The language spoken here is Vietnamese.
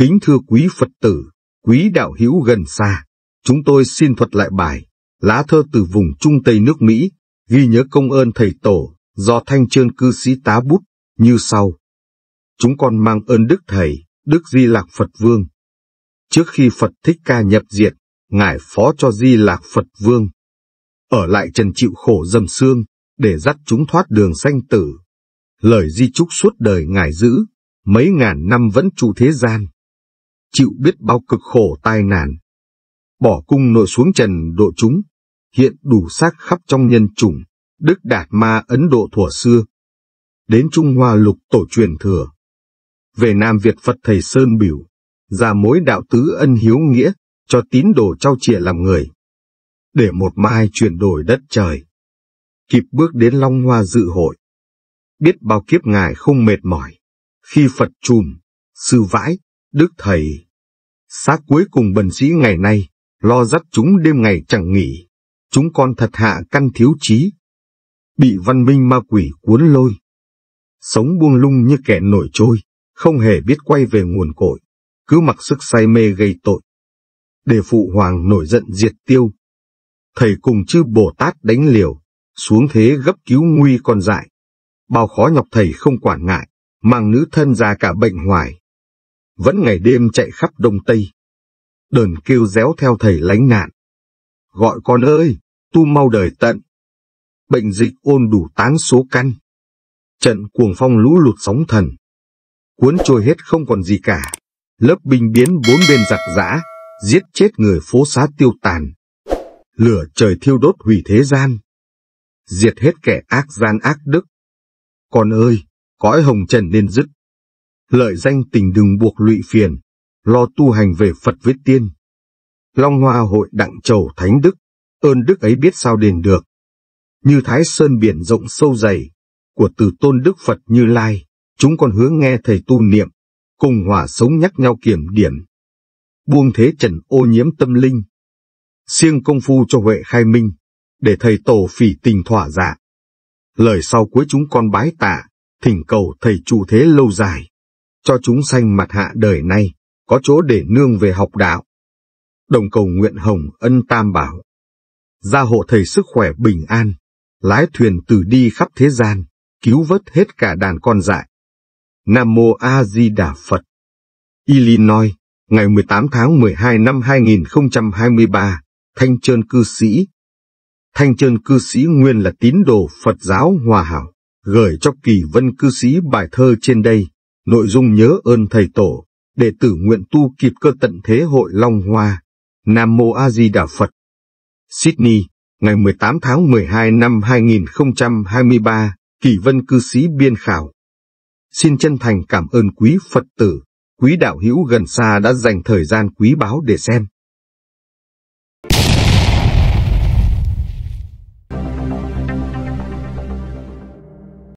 Kính thưa quý Phật tử, quý đạo hữu gần xa, chúng tôi xin thuật lại bài Lá thơ từ vùng Trung Tây nước Mỹ, ghi nhớ công ơn thầy tổ do thanh trương cư sĩ tá bút như sau. Chúng con mang ơn Đức Thầy, Đức Di Lạc Phật Vương. Trước khi Phật Thích Ca nhập diệt, Ngài phó cho Di Lạc Phật Vương. Ở lại trần chịu khổ dầm xương, để dắt chúng thoát đường sanh tử. Lời di chúc suốt đời Ngài giữ, mấy ngàn năm vẫn trụ thế gian chịu biết bao cực khổ tai nạn. Bỏ cung nội xuống trần độ chúng, hiện đủ xác khắp trong nhân chủng, Đức Đạt Ma Ấn Độ thuở xưa. Đến Trung Hoa lục tổ truyền thừa. Về Nam Việt Phật Thầy Sơn Biểu, ra mối đạo tứ ân hiếu nghĩa, cho tín đồ trao chìa làm người. Để một mai chuyển đổi đất trời. Kịp bước đến Long Hoa dự hội. Biết bao kiếp ngài không mệt mỏi. Khi Phật trùm, sư vãi, Đức Thầy. Xác cuối cùng bần sĩ ngày nay, lo dắt chúng đêm ngày chẳng nghỉ. Chúng con thật hạ căn thiếu trí. Bị văn minh ma quỷ cuốn lôi. Sống buông lung như kẻ nổi trôi, không hề biết quay về nguồn cội, cứ mặc sức say mê gây tội. Để phụ hoàng nổi giận diệt tiêu. Thầy cùng chư Bồ Tát đánh liều, xuống thế gấp cứu nguy con dại. Bao khó nhọc thầy không quản ngại, mang nữ thân ra cả bệnh hoài vẫn ngày đêm chạy khắp Đông Tây. Đờn kêu réo theo thầy lánh nạn. Gọi con ơi, tu mau đời tận. Bệnh dịch ôn đủ tán số căn. Trận cuồng phong lũ lụt sóng thần. Cuốn trôi hết không còn gì cả. Lớp binh biến bốn bên giặc giã, giết chết người phố xá tiêu tàn. Lửa trời thiêu đốt hủy thế gian. Diệt hết kẻ ác gian ác đức. Con ơi, cõi hồng trần nên dứt lợi danh tình đừng buộc lụy phiền, lo tu hành về Phật với tiên. Long Hoa hội đặng trầu thánh đức, ơn đức ấy biết sao đền được. Như thái sơn biển rộng sâu dày, của từ tôn đức Phật như lai, chúng con hứa nghe thầy tu niệm, cùng hòa sống nhắc nhau kiểm điểm. Buông thế trần ô nhiễm tâm linh. Siêng công phu cho huệ khai minh, để thầy tổ phỉ tình thỏa dạ. Lời sau cuối chúng con bái tạ, thỉnh cầu thầy trụ thế lâu dài cho chúng sanh mặt hạ đời nay, có chỗ để nương về học đạo. Đồng cầu nguyện hồng ân tam bảo. Gia hộ thầy sức khỏe bình an, lái thuyền từ đi khắp thế gian, cứu vớt hết cả đàn con dại. Nam Mô A Di Đà Phật Illinois, ngày 18 tháng 12 năm 2023, Thanh Trơn Cư Sĩ Thanh Trơn Cư Sĩ nguyên là tín đồ Phật giáo Hòa Hảo, gửi cho Kỳ Vân Cư Sĩ bài thơ trên đây nội dung nhớ ơn thầy tổ, đệ tử nguyện tu kịp cơ tận thế hội Long Hoa, Nam Mô A Di Đà Phật. Sydney, ngày 18 tháng 12 năm 2023, Kỳ Vân cư sĩ biên khảo. Xin chân thành cảm ơn quý Phật tử, quý đạo hữu gần xa đã dành thời gian quý báu để xem.